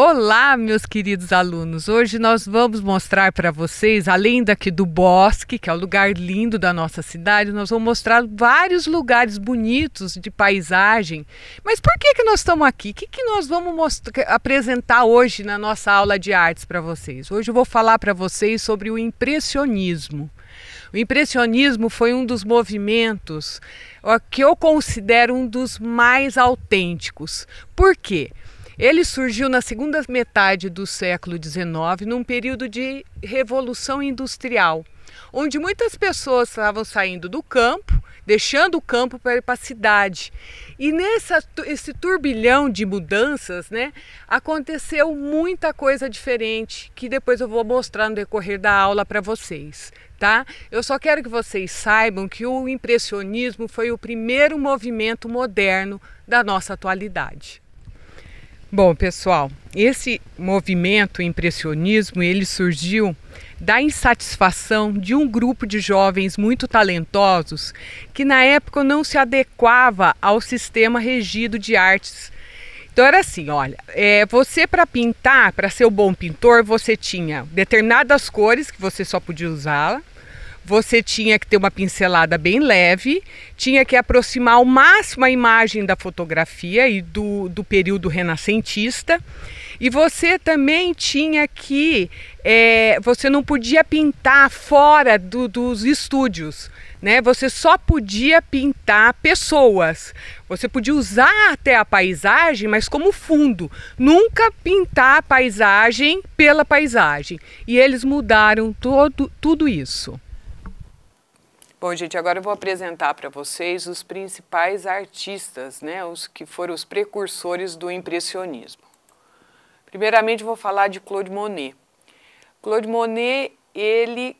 Olá, meus queridos alunos! Hoje nós vamos mostrar para vocês, além daqui do bosque, que é o lugar lindo da nossa cidade, nós vamos mostrar vários lugares bonitos de paisagem. Mas por que, que nós estamos aqui? O que, que nós vamos apresentar hoje na nossa aula de artes para vocês? Hoje eu vou falar para vocês sobre o impressionismo. O impressionismo foi um dos movimentos que eu considero um dos mais autênticos. Por quê? Ele surgiu na segunda metade do século XIX, num período de revolução industrial, onde muitas pessoas estavam saindo do campo, deixando o campo para ir para a cidade. E nesse turbilhão de mudanças, né, aconteceu muita coisa diferente que depois eu vou mostrar no decorrer da aula para vocês. Tá? Eu só quero que vocês saibam que o impressionismo foi o primeiro movimento moderno da nossa atualidade. Bom, pessoal, esse movimento impressionismo, ele surgiu da insatisfação de um grupo de jovens muito talentosos que na época não se adequava ao sistema regido de artes. Então era assim, olha, é, você para pintar, para ser um bom pintor, você tinha determinadas cores que você só podia usá-la, você tinha que ter uma pincelada bem leve, tinha que aproximar ao máximo a imagem da fotografia e do, do período renascentista. E você também tinha que. É, você não podia pintar fora do, dos estúdios. Né? Você só podia pintar pessoas. Você podia usar até a paisagem, mas como fundo. Nunca pintar a paisagem pela paisagem. E eles mudaram todo, tudo isso. Bom, gente, agora eu vou apresentar para vocês os principais artistas, né, os que foram os precursores do impressionismo. Primeiramente, vou falar de Claude Monet. Claude Monet, ele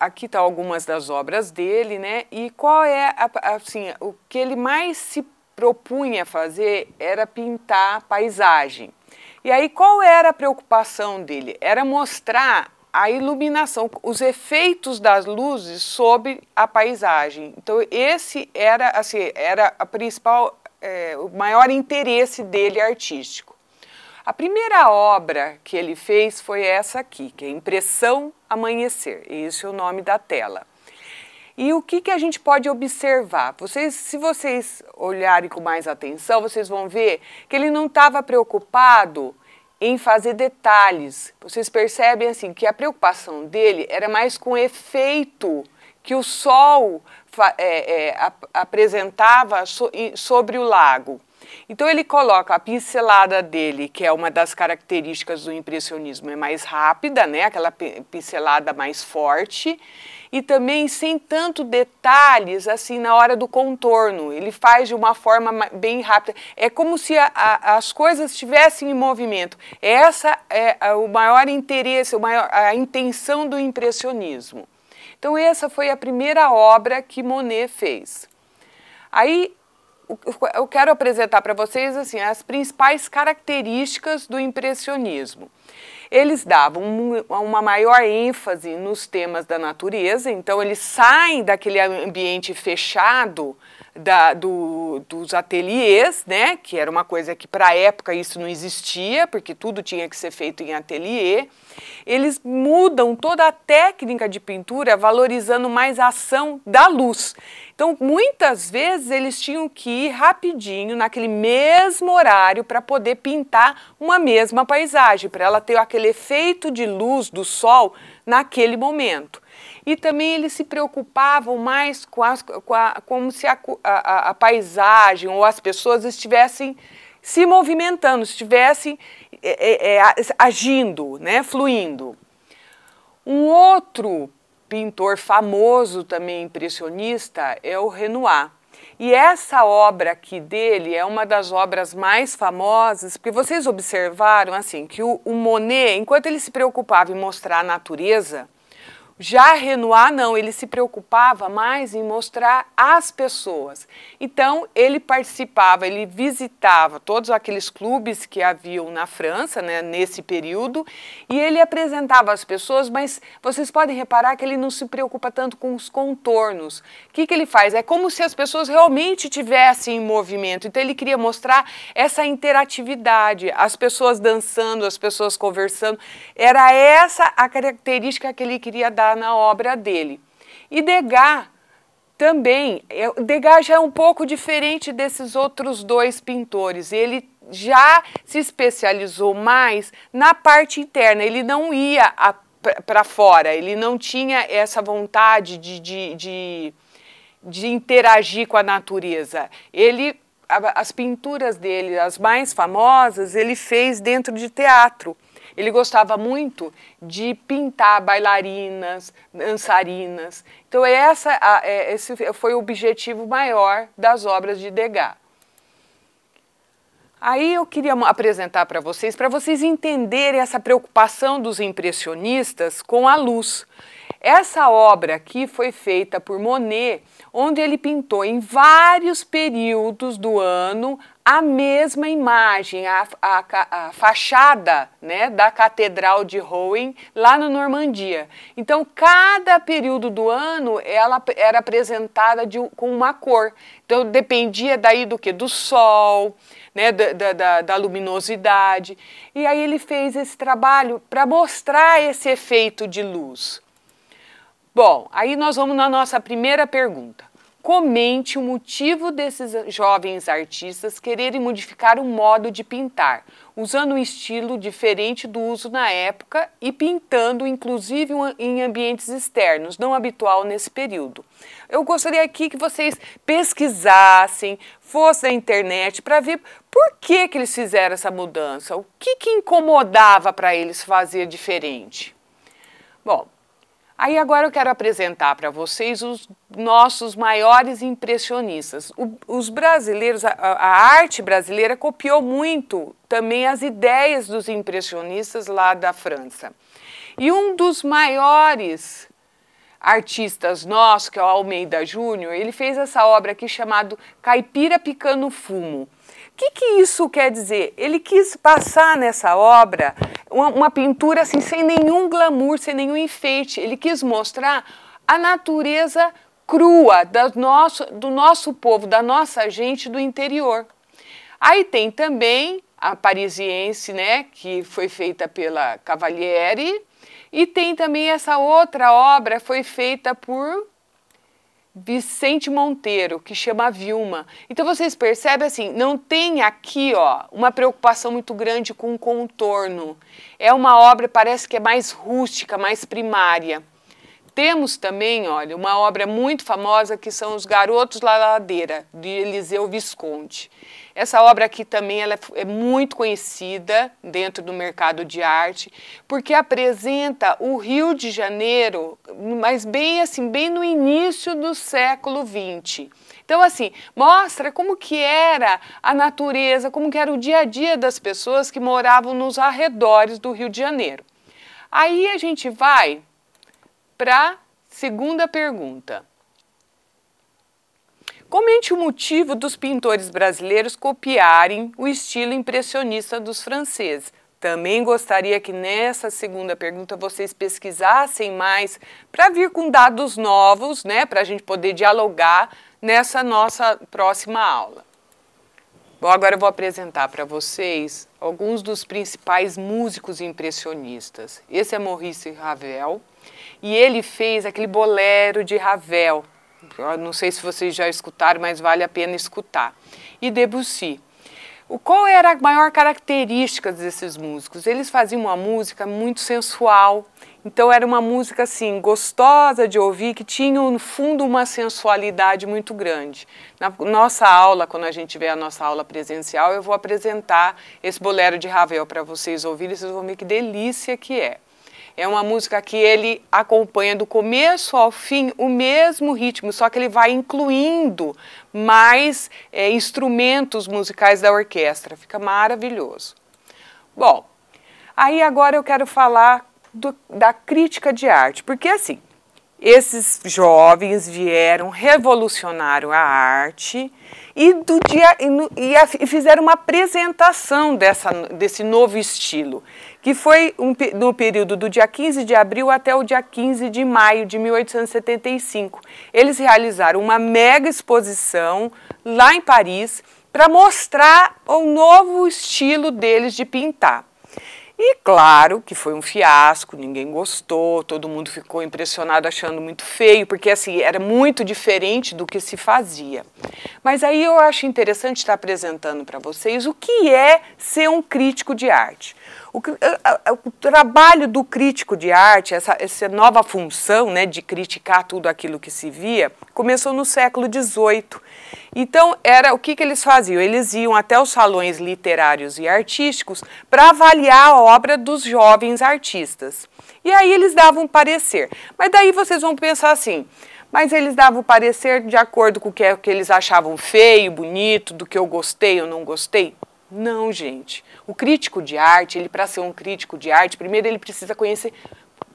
aqui está algumas das obras dele, né? E qual é a, assim, o que ele mais se propunha fazer era pintar paisagem. E aí qual era a preocupação dele? Era mostrar a iluminação, os efeitos das luzes sobre a paisagem. Então esse era assim, era a principal, é, o maior interesse dele artístico. A primeira obra que ele fez foi essa aqui, que é Impressão Amanhecer. Esse é o nome da tela. E o que, que a gente pode observar? Vocês, se vocês olharem com mais atenção, vocês vão ver que ele não estava preocupado em fazer detalhes. Vocês percebem assim que a preocupação dele era mais com o efeito que o sol é, é, apresentava so, sobre o lago. Então ele coloca a pincelada dele, que é uma das características do impressionismo, é mais rápida, né? Aquela pincelada mais forte e também sem tanto detalhes assim na hora do contorno. Ele faz de uma forma bem rápida. É como se a, a, as coisas estivessem em movimento. Essa é a, o maior interesse, o maior, a intenção do impressionismo. Então essa foi a primeira obra que Monet fez. Aí eu quero apresentar para vocês assim as principais características do impressionismo. Eles davam uma maior ênfase nos temas da natureza, então eles saem daquele ambiente fechado da, do, dos ateliês, né, que era uma coisa que para a época isso não existia, porque tudo tinha que ser feito em ateliê, eles mudam toda a técnica de pintura valorizando mais a ação da luz. Então, muitas vezes eles tinham que ir rapidinho naquele mesmo horário para poder pintar uma mesma paisagem, para ela ter aquele efeito de luz do sol naquele momento. E também eles se preocupavam mais com, as, com a, como se a, a, a paisagem ou as pessoas estivessem se movimentando, estivessem é, é, é agindo, né, fluindo. Um outro pintor famoso também impressionista é o Renoir. E essa obra aqui dele é uma das obras mais famosas, porque vocês observaram assim que o, o Monet, enquanto ele se preocupava em mostrar a natureza, já Renoir, não, ele se preocupava mais em mostrar as pessoas. Então, ele participava, ele visitava todos aqueles clubes que haviam na França, né, nesse período, e ele apresentava as pessoas, mas vocês podem reparar que ele não se preocupa tanto com os contornos. O que, que ele faz? É como se as pessoas realmente tivessem em movimento. Então, ele queria mostrar essa interatividade, as pessoas dançando, as pessoas conversando. Era essa a característica que ele queria dar na obra dele. E Degas também, é, Degas já é um pouco diferente desses outros dois pintores. Ele já se especializou mais na parte interna, ele não ia para fora, ele não tinha essa vontade de, de, de, de interagir com a natureza. Ele as pinturas dele, as mais famosas, ele fez dentro de teatro. Ele gostava muito de pintar bailarinas, dançarinas. Então é essa, é, esse foi o objetivo maior das obras de Degas. Aí eu queria apresentar para vocês, para vocês entenderem essa preocupação dos impressionistas com a luz. Essa obra aqui foi feita por Monet onde ele pintou em vários períodos do ano a mesma imagem, a, a, a fachada né, da Catedral de Rouen, lá na Normandia. Então, cada período do ano ela era apresentada de, com uma cor. Então, dependia daí do que? Do sol, né, da, da, da luminosidade. E aí ele fez esse trabalho para mostrar esse efeito de luz. Bom, aí nós vamos na nossa primeira pergunta comente o motivo desses jovens artistas quererem modificar o modo de pintar, usando um estilo diferente do uso na época e pintando, inclusive, em ambientes externos, não habitual nesse período. Eu gostaria aqui que vocês pesquisassem, fossem na internet para ver por que, que eles fizeram essa mudança, o que, que incomodava para eles fazer diferente. Bom, Aí agora eu quero apresentar para vocês os nossos maiores impressionistas. O, os brasileiros, a, a, arte brasileira copiou muito também as ideias dos impressionistas lá da França. E um dos maiores artistas nossos, que é o Almeida Júnior, ele fez essa obra aqui chamado Caipira Picando Fumo. O que, que isso quer dizer? Ele quis passar nessa obra uma, uma pintura assim, sem nenhum glamour, sem nenhum enfeite. Ele quis mostrar a natureza crua do nosso, do nosso povo, da nossa gente do interior. Aí tem também a parisiense, né, que foi feita pela Cavalieri, e tem também essa outra obra, foi feita por Vicente Monteiro, que chama Vilma. Então vocês percebem assim, não tem aqui ó, uma preocupação muito grande com o contorno. É uma obra, parece que é mais rústica, mais primária. Temos também, olha, uma obra muito famosa que são Os Garotos da Ladeira, de Eliseu Visconde. Essa obra aqui também ela é, é muito conhecida dentro do mercado de arte, porque apresenta o Rio de Janeiro, mas bem assim, bem no início do século XX. Então, assim, mostra como que era a natureza, como que era o dia a dia das pessoas que moravam nos arredores do Rio de Janeiro. Aí a gente vai para a segunda pergunta. Comente o motivo dos pintores brasileiros copiarem o estilo impressionista dos franceses. Também gostaria que nessa segunda pergunta vocês pesquisassem mais para vir com dados novos, né, para a gente poder dialogar nessa nossa próxima aula. Bom, agora eu vou apresentar para vocês alguns dos principais músicos impressionistas. Esse é Maurice Ravel e ele fez aquele bolero de Ravel, eu não sei se vocês já escutaram, mas vale a pena escutar. E Debussy. O, qual era a maior característica desses músicos? Eles faziam uma música muito sensual, então era uma música assim gostosa de ouvir, que tinha no fundo uma sensualidade muito grande. Na nossa aula, quando a gente tiver a nossa aula presencial, eu vou apresentar esse bolero de Ravel para vocês ouvirem, vocês vão ver que delícia que é. É uma música que ele acompanha do começo ao fim o mesmo ritmo, só que ele vai incluindo mais é, instrumentos musicais da orquestra. Fica maravilhoso. Bom, aí agora eu quero falar do, da crítica de arte, porque assim, esses jovens vieram, revolucionaram a arte e, do dia, e, e, a, e fizeram uma apresentação dessa, desse novo estilo que foi um, no período do dia 15 de abril até o dia 15 de maio de 1875. Eles realizaram uma mega exposição lá em Paris para mostrar o novo estilo deles de pintar. E claro que foi um fiasco, ninguém gostou, todo mundo ficou impressionado achando muito feio, porque assim, era muito diferente do que se fazia. Mas aí eu acho interessante estar apresentando para vocês o que é ser um crítico de arte. O, o trabalho do crítico de arte, essa, essa nova função né, de criticar tudo aquilo que se via, começou no século XVIII. Então, era o que, que eles faziam? Eles iam até os salões literários e artísticos para avaliar a obra dos jovens artistas. E aí eles davam parecer. Mas daí vocês vão pensar assim, mas eles davam parecer de acordo com o que, é, que eles achavam feio, bonito, do que eu gostei ou não gostei? Não, gente. O crítico de arte, ele para ser um crítico de arte, primeiro ele precisa conhecer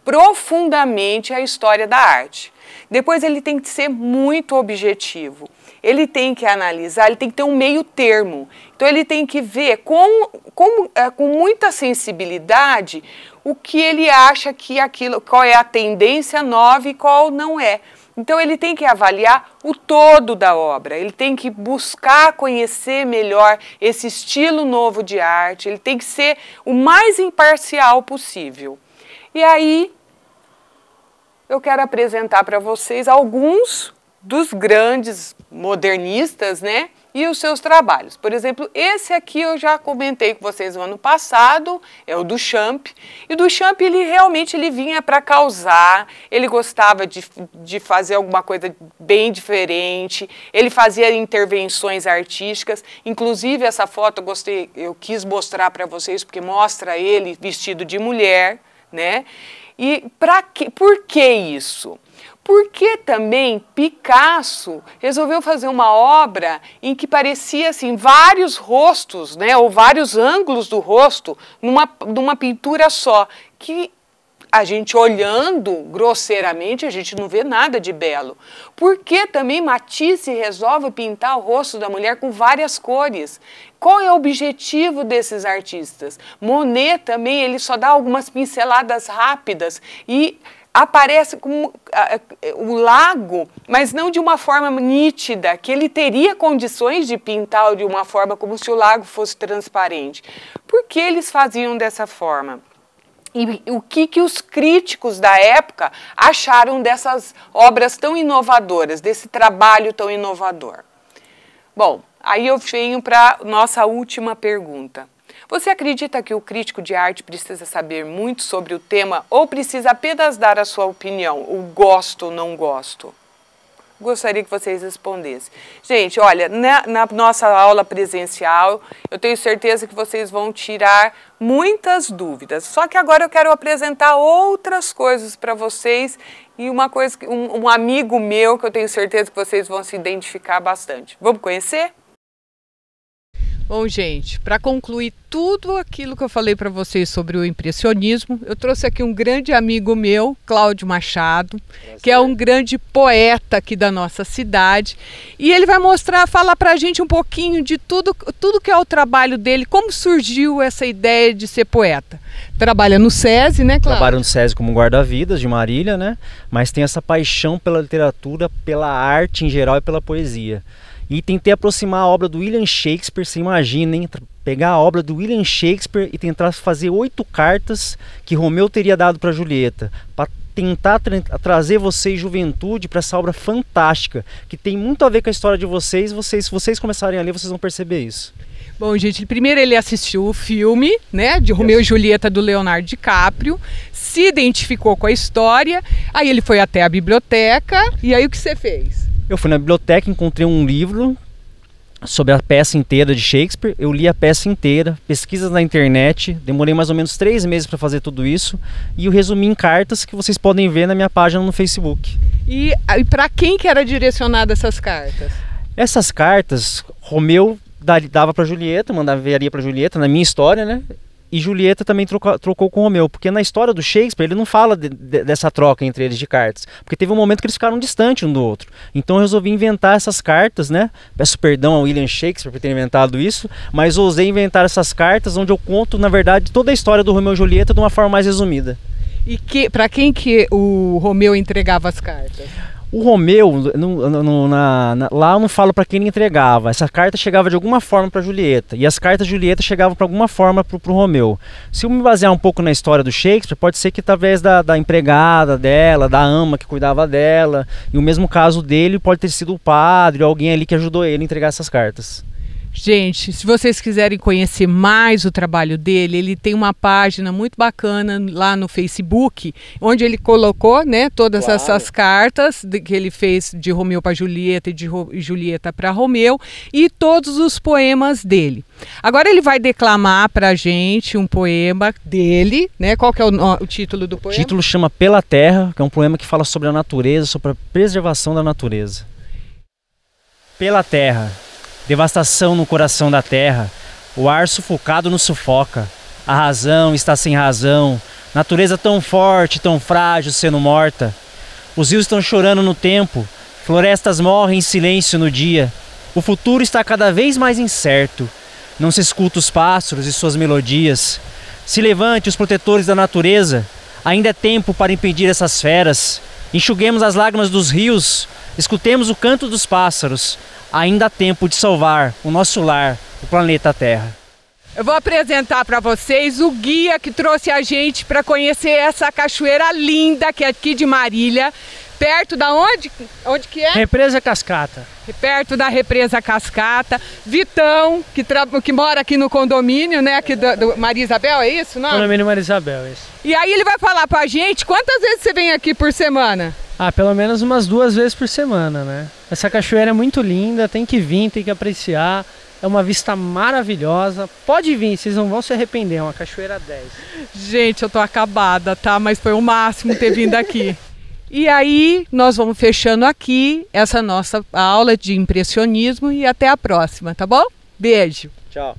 profundamente a história da arte. Depois ele tem que ser muito objetivo. Ele tem que analisar, ele tem que ter um meio termo. Então ele tem que ver com, com, é, com muita sensibilidade o que ele acha que aquilo, qual é a tendência nova e qual não é. Então ele tem que avaliar o todo da obra, ele tem que buscar conhecer melhor esse estilo novo de arte, ele tem que ser o mais imparcial possível. E aí eu quero apresentar para vocês alguns dos grandes modernistas, né? e os seus trabalhos. Por exemplo, esse aqui eu já comentei com vocês no ano passado, é o Duchamp. E o Duchamp, ele realmente ele vinha para causar, ele gostava de, de fazer alguma coisa bem diferente, ele fazia intervenções artísticas. Inclusive, essa foto eu, gostei, eu quis mostrar para vocês, porque mostra ele vestido de mulher, né? E pra que, por que isso? Por que também Picasso resolveu fazer uma obra em que parecia assim vários rostos, né, ou vários ângulos do rosto numa, numa pintura só, que a gente olhando grosseiramente, a gente não vê nada de belo. Por que também Matisse resolve pintar o rosto da mulher com várias cores? Qual é o objetivo desses artistas? Monet também, ele só dá algumas pinceladas rápidas e aparece como o lago, mas não de uma forma nítida, que ele teria condições de pintar de uma forma como se o lago fosse transparente. Por que eles faziam dessa forma? E o que, que os críticos da época acharam dessas obras tão inovadoras, desse trabalho tão inovador? Bom, aí eu venho para nossa última pergunta. Você acredita que o crítico de arte precisa saber muito sobre o tema ou precisa apenas dar a sua opinião, o gosto ou não gosto? Gostaria que vocês respondessem. Gente, olha, na, na nossa aula presencial, eu tenho certeza que vocês vão tirar muitas dúvidas. Só que agora eu quero apresentar outras coisas para vocês e uma coisa, um, um amigo meu que eu tenho certeza que vocês vão se identificar bastante. Vamos conhecer? Bom, gente, para concluir tudo aquilo que eu falei para vocês sobre o impressionismo, eu trouxe aqui um grande amigo meu, Cláudio Machado, que é um grande poeta aqui da nossa cidade, e ele vai mostrar, falar para a gente um pouquinho de tudo, tudo que é o trabalho dele, como surgiu essa ideia de ser poeta trabalha no SESI, né, claro? Trabalha no SESI como guarda-vidas de Marília, né? Mas tem essa paixão pela literatura, pela arte em geral e pela poesia. E tentei aproximar a obra do William Shakespeare, você imagina, hein? Pegar a obra do William Shakespeare e tentar fazer oito cartas que Romeu teria dado para Julieta, para tentar tra trazer vocês juventude para essa obra fantástica, que tem muito a ver com a história de vocês, vocês se vocês começarem a ler, vocês vão perceber isso. Bom, gente, primeiro ele assistiu o filme, né, de Romeu e Julieta do Leonardo DiCaprio, se identificou com a história, aí ele foi até a biblioteca, e aí o que você fez? Eu fui na biblioteca, encontrei um livro sobre a peça inteira de Shakespeare. Eu li a peça inteira, pesquisas na internet. Demorei mais ou menos três meses para fazer tudo isso e o resumi em cartas que vocês podem ver na minha página no Facebook. E, e para quem que era direcionada essas cartas? Essas cartas, Romeu dava para Julieta, mandava enviaria para Julieta, na minha história, né? E Julieta também trocou, trocou com Romeu, porque na história do Shakespeare ele não fala de, de, dessa troca entre eles de cartas, porque teve um momento que eles ficaram distantes um do outro. Então eu resolvi inventar essas cartas, né? Peço perdão a William Shakespeare por ter inventado isso, mas ousei inventar essas cartas onde eu conto, na verdade, toda a história do Romeu e Julieta de uma forma mais resumida. E que para quem que o Romeu entregava as cartas? O Romeu, no, no, na, na, lá eu não falo para quem ele entregava. Essa carta chegava de alguma forma para Julieta. E as cartas de Julieta chegavam para alguma forma para o Romeu. Se eu me basear um pouco na história do Shakespeare, pode ser que talvez da, da empregada dela, da ama que cuidava dela. E o mesmo caso dele pode ter sido o padre ou alguém ali que ajudou ele a entregar essas cartas. Gente, se vocês quiserem conhecer mais o trabalho dele, ele tem uma página muito bacana lá no Facebook, onde ele colocou, né, todas claro. essas cartas de, que ele fez de Romeu para Julieta e de Ro, Julieta para Romeu e todos os poemas dele. Agora ele vai declamar para gente um poema dele, né? Qual que é o, o título do poema? O título chama Pela Terra, que é um poema que fala sobre a natureza, sobre a preservação da natureza. Pela Terra devastação no coração da terra, o ar sufocado nos sufoca, a razão está sem razão, natureza tão forte, tão frágil sendo morta. Os rios estão chorando no tempo, florestas morrem em silêncio no dia. O futuro está cada vez mais incerto. Não se escuta os pássaros e suas melodias. Se levante os protetores da natureza. Ainda é tempo para impedir essas feras. Enxuguemos as lágrimas dos rios, Escutemos o canto dos pássaros. Ainda há tempo de salvar o nosso lar, o planeta Terra. Eu vou apresentar para vocês o guia que trouxe a gente para conhecer essa cachoeira linda que é aqui de Marília, perto da onde? Onde que é? Represa Cascata. É perto da Represa Cascata. Vitão, que, tra... que mora aqui no condomínio, né? Aqui do, do Isabel é isso? Não? Condomínio Isabel, é isso. E aí ele vai falar para a gente quantas vezes você vem aqui por semana? Ah, pelo menos umas duas vezes por semana, né? Essa cachoeira é muito linda, tem que vir, tem que apreciar. É uma vista maravilhosa. Pode vir, vocês não vão se arrepender. É uma cachoeira 10. Gente, eu tô acabada, tá? Mas foi o máximo ter vindo aqui. e aí, nós vamos fechando aqui essa nossa aula de impressionismo e até a próxima, tá bom? Beijo. Tchau.